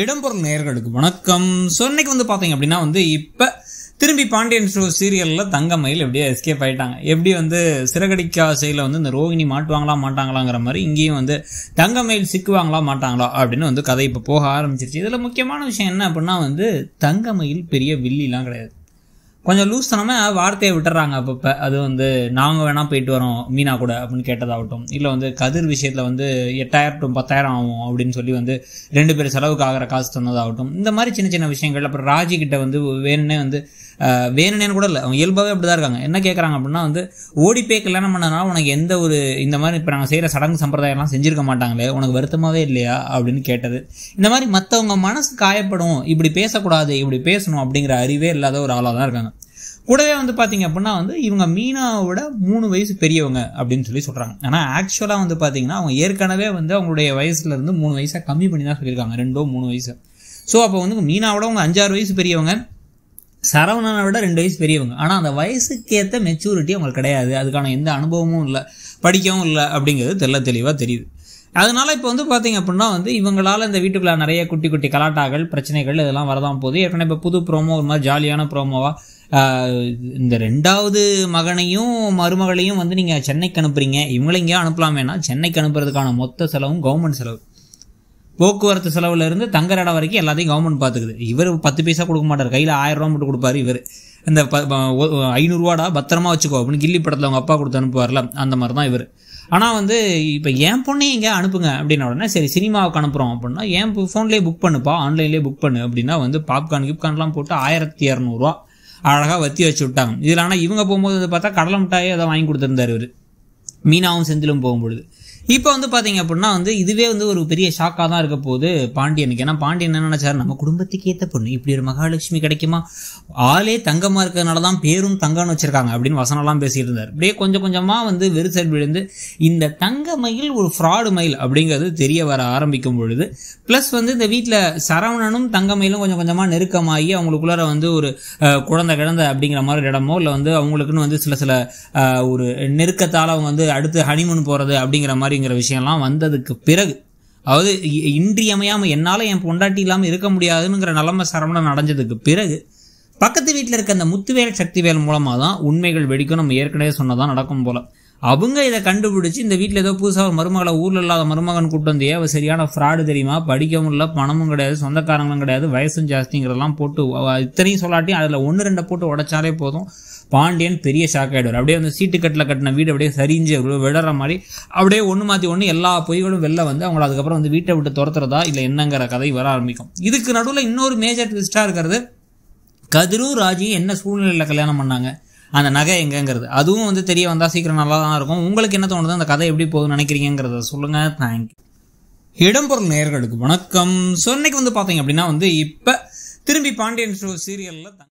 இடம்பொருள் நேர்களுக்கு வணக்கம் ஸோ இன்னைக்கு வந்து பார்த்தீங்க அப்படின்னா வந்து இப்போ திரும்பி பாண்டியன் ஷோ சீரியலில் தங்கமயில் எப்படியே எஸ்கேப் ஆகிட்டாங்க எப்படி வந்து சிறகடிக்கா சைடில் வந்து இந்த ரோகிணி மாட்டுவாங்களா மாட்டாங்களாங்கிற மாதிரி இங்கேயும் வந்து தங்கமயில் சிக்குவாங்களா மாட்டாங்களா அப்படின்னு வந்து கதை இப்போ போக ஆரம்பிச்சிருச்சு இதில் முக்கியமான விஷயம் என்ன அப்படின்னா வந்து தங்கமயில் பெரிய வில்லிலாம் கிடையாது கொஞ்சம் லூஸ் தனமாக வார்த்தையை விட்டுறாங்க அப்பப்போ அது வந்து நாங்கள் வேணால் போயிட்டு வரோம் மீனா கூட அப்படின்னு கேட்டதாகட்டும் இல்லை வந்து கதிர் விஷயத்தில் வந்து எட்டாயிரம் டு பத்தாயிரம் ஆகும் அப்படின்னு சொல்லி வந்து ரெண்டு பேர் செலவுக்கு ஆகிற காசு சொன்னதாகட்டும் இந்த மாதிரி சின்ன சின்ன விஷயங்கள் அப்புறம் ராஜி கிட்ட வந்து வேணுனே வந்து வேணுனேன்னு கூட இல்லை அவங்க இயல்பாகவே அப்படி தான் இருக்காங்க என்ன கேட்குறாங்க அப்படின்னா வந்து ஓடிப்பே கல்யாணம் பண்ணனால உனக்கு எந்த ஒரு இந்த மாதிரி இப்போ நாங்கள் செய்கிற சடங்கு சம்பிரதாயம்லாம் செஞ்சுருக்க மாட்டாங்களே உனக்கு வருத்தமாகவே இல்லையா அப்படின்னு கேட்டது இந்த மாதிரி மற்றவங்க மனசு காயப்படும் இப்படி பேசக்கூடாது இப்படி பேசணும் அப்படிங்கிற அறிவே இல்லாத ஒரு ஆளாக தான் இருக்காங்க கூடவே வந்து பார்த்தீங்க அப்படின்னா வந்து இவங்க மீனாவோட மூணு வயசு பெரியவங்க அப்படின்னு சொல்லி சொல்கிறாங்க ஆனால் ஆக்சுவலாக வந்து பார்த்தீங்கன்னா அவங்க ஏற்கனவே வந்து அவங்களுடைய வயசுலேருந்து மூணு வயசாக கம்மி பண்ணி தான் சொல்லியிருக்காங்க ரெண்டோ மூணு வயசு ஸோ அப்போ வந்து மீனாவோட அவங்க அஞ்சாறு வயசு பெரியவங்க சரவணனை விட ரெண்டு வயசு பெரியவங்க ஆனால் அந்த வயசுக்கேற்ற மெச்சூரிட்டி அவங்களுக்கு கிடையாது அதுக்கான எந்த அனுபவமும் இல்லை படிக்கவும் இல்லை அப்படிங்கிறது தெல்ல தெளிவாக தெரியுது அதனால இப்போ வந்து பார்த்தீங்க அப்படின்னா வந்து இவங்களால் இந்த வீட்டுக்குள்ள நிறைய குட்டி குட்டி கலாட்டாக்கள் பிரச்சனைகள் இதெல்லாம் வரதான் போகுது ஏற்கனவே இப்போ புது ப்ரோமோ ஒரு மாதிரி ஜாலியான ப்ரோமோவாக இந்த ரெண்டாவது மகனையும் மருமகளையும் வந்து நீங்கள் சென்னைக்கு அனுப்புறீங்க இவங்கள எங்கேயா அனுப்பலாமேனா சென்னைக்கு அனுப்புறதுக்கான மொத்த செலவும் கவர்மெண்ட் செலவு போக்குவரத்து செலவுலேருந்து தங்குற இடம் வரைக்கும் எல்லாத்தையும் கவர்மெண்ட் பார்த்துக்குது இவர் பத்து பைசா கொடுக்க மாட்டார் கையில் ஆயிரம் ரூபா மட்டும் கொடுப்பாரு இவர் இந்த ப ஐநூறுரூவாடா பத்திரமா வச்சுக்கோ அப்படின்னு கில்லி படத்தில் அவங்க அப்பா கொடுத்து அனுப்புவார்ல அந்த மாதிரி தான் இவர் ஆனால் வந்து இப்போ என் பொண்ணே எங்கே அனுப்புங்க அப்படின்ன உடனே சரி சினிமாவுக்கு அனுப்புகிறோம் அப்படின்னா என் ஃபோன்லேயே புக் பண்ணுப்பா ஆன்லைன்லேயே புக் பண்ணு அப்படின்னா வந்து பாப்கார்ன் கிப்கார்ன்லாம் போட்டு ஆயிரத்தி இரநூறுவா அழகாக வத்தி வச்சு விட்டாங்க இதில் ஆனால் இவங்க போகும்போது வந்து பார்த்தா கடலை மிட்டாயே அதை வாங்கி கொடுத்துருந்தாரு இவர் மீனாவும் செந்திலும் போகும்பொழுது இப்போ வந்து பார்த்தீங்க அப்படின்னா வந்து இதுவே வந்து ஒரு பெரிய ஷாக்காக தான் இருக்க போகுது பாண்டியனுக்கு ஏன்னா பாண்டியன் என்ன நினச்சாரு நம்ம குடும்பத்துக்கு ஏற்ற பொண்ணு இப்படி ஒரு மகாலட்சுமி கிடைக்குமா ஆளே தங்கமாக இருக்கிறதுனால தான் பேரும் தங்கம்னு வச்சுருக்காங்க அப்படின்னு வசனம்லாம் பேசிட்டு இருந்தார் அப்படியே கொஞ்சம் கொஞ்சமாக வந்து வெறுசல் விழுந்து இந்த தங்க மயில் ஒரு ஃப்ராடு மயில் அப்படிங்கிறது தெரிய வர ஆரம்பிக்கும் பொழுது ப்ளஸ் வந்து இந்த வீட்டில் சரவணனும் தங்க மயிலும் கொஞ்சம் கொஞ்சமாக நெருக்கமாகி அவங்களுக்குள்ளார வந்து ஒரு குழந்தை கிடந்த அப்படிங்கிற மாதிரி இடமோ இல்லை வந்து அவங்களுக்குன்னு வந்து சில சில ஒரு நெருக்கத்தால் அவங்க வந்து அடுத்து ஹனிமூன் போகிறது அப்படிங்கிற மாதிரி அப்படிங்கிற விஷயம்லாம் வந்ததுக்கு பிறகு அதாவது இன்றியமையாமல் என்னால் என் பொண்டாட்டி இல்லாமல் இருக்க முடியாதுங்கிற நிலமை சரமணம் நடந்ததுக்கு பிறகு பக்கத்து வீட்டில் இருக்க அந்த முத்துவேல் சக்திவேல் மூலமாக தான் உண்மைகள் வெடிக்கும் நம்ம ஏற்கனவே சொன்னதான் நடக்கும் போல அவங்க இதை கண்டுபிடிச்சி இந்த வீட்டில் ஏதோ புதுசாக ஒரு மருமகளை ஊரில் இல்லாத மருமகன் கூட்டம் வந்தே அவள் சரியான ஃப்ராடு தெரியுமா படிக்கவும் இல்லை பணமும் கிடையாது சொந்தக்காரங்களும் கிடையாது வயசும் ஜாஸ்திங்கிறதெல்லாம் போட்டு இத்தனையும் சொல்லாட்டி அதில் ஒன்று ரெண்டை போட்டு உடச்சாலே போதும் பாண்டியன் பெரிய ஷாக் ஆகிடுவார் அப்படியே அந்த சீட்டுக்கட்டில் கட்டின வீடு அப்படியே சரிஞ்சு விடற மாதிரி அப்படியே ஒன்று மாற்றி ஒன்று எல்லா பொய்களும் வெளில வந்து அவங்கள அதுக்கப்புறம் வந்து வீட்டை விட்டு துரத்துறதா இல்லை என்னங்கிற கதை வர ஆரம்பிக்கும் இதுக்கு நடுவில் இன்னொரு மேஜர் ட்விஸ்ட்டாக இருக்கிறது கதிரு ராஜி என்ன சூழ்நிலையில் கல்யாணம் பண்ணாங்க அந்த நகை எங்கேங்கிறது அதுவும் வந்து தெரிய வந்தால் சீக்கிரம் நல்லா தான் இருக்கும் உங்களுக்கு என்ன தோணுது அந்த கதை எப்படி போகுதுன்னு நினைக்கிறீங்கிறத சொல்லுங்கள் தேங்க்யூ இடம்பொருள் நேர்களுக்கு வணக்கம் ஸோ இன்னைக்கு வந்து பார்த்தீங்க அப்படின்னா வந்து இப்போ திரும்பி பாண்டியன் ஷோ சீரியலில்